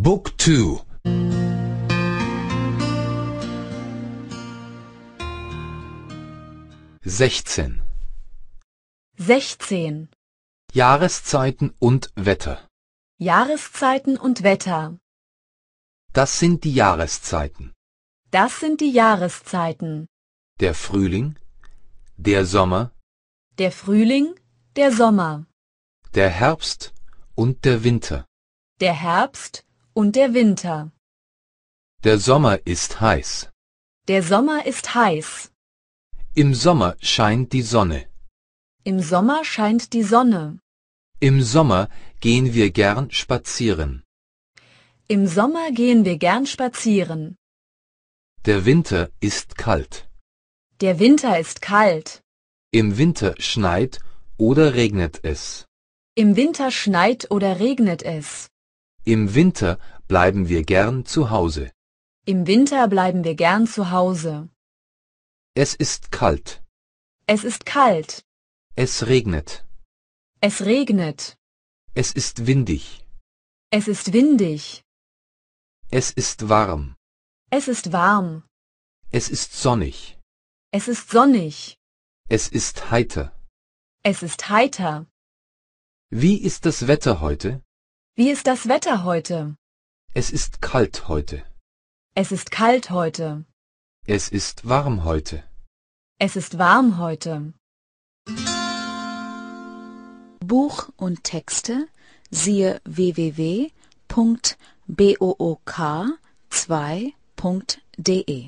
Book 2 16 16 Jahreszeiten und Wetter Jahreszeiten und Wetter Das sind die Jahreszeiten. Das sind die Jahreszeiten. Der Frühling, der Sommer, der Frühling, der Sommer, der Herbst und der Winter. der Herbst und der Winter. Der Sommer ist heiß. Der Sommer ist heiß. Im Sommer scheint die Sonne. Im Sommer scheint die Sonne. Im Sommer gehen wir gern spazieren. Im Sommer gehen wir gern spazieren. Der Winter ist kalt. Der Winter ist kalt. Im Winter schneit oder regnet es. Im Winter schneit oder regnet es. Im Winter bleiben wir gern zu Hause. Im Winter bleiben wir gern zu Hause. Es ist kalt. Es ist kalt. Es regnet. Es regnet. Es ist windig. Es ist windig. Es ist warm. Es ist warm. Es ist sonnig. Es ist sonnig. Es ist heiter. Es ist heiter. Wie ist das Wetter heute? Wie ist das Wetter heute? Es ist kalt heute. Es ist kalt heute. Es ist warm heute. Es ist warm heute. Buch und Texte siehe www.book2.de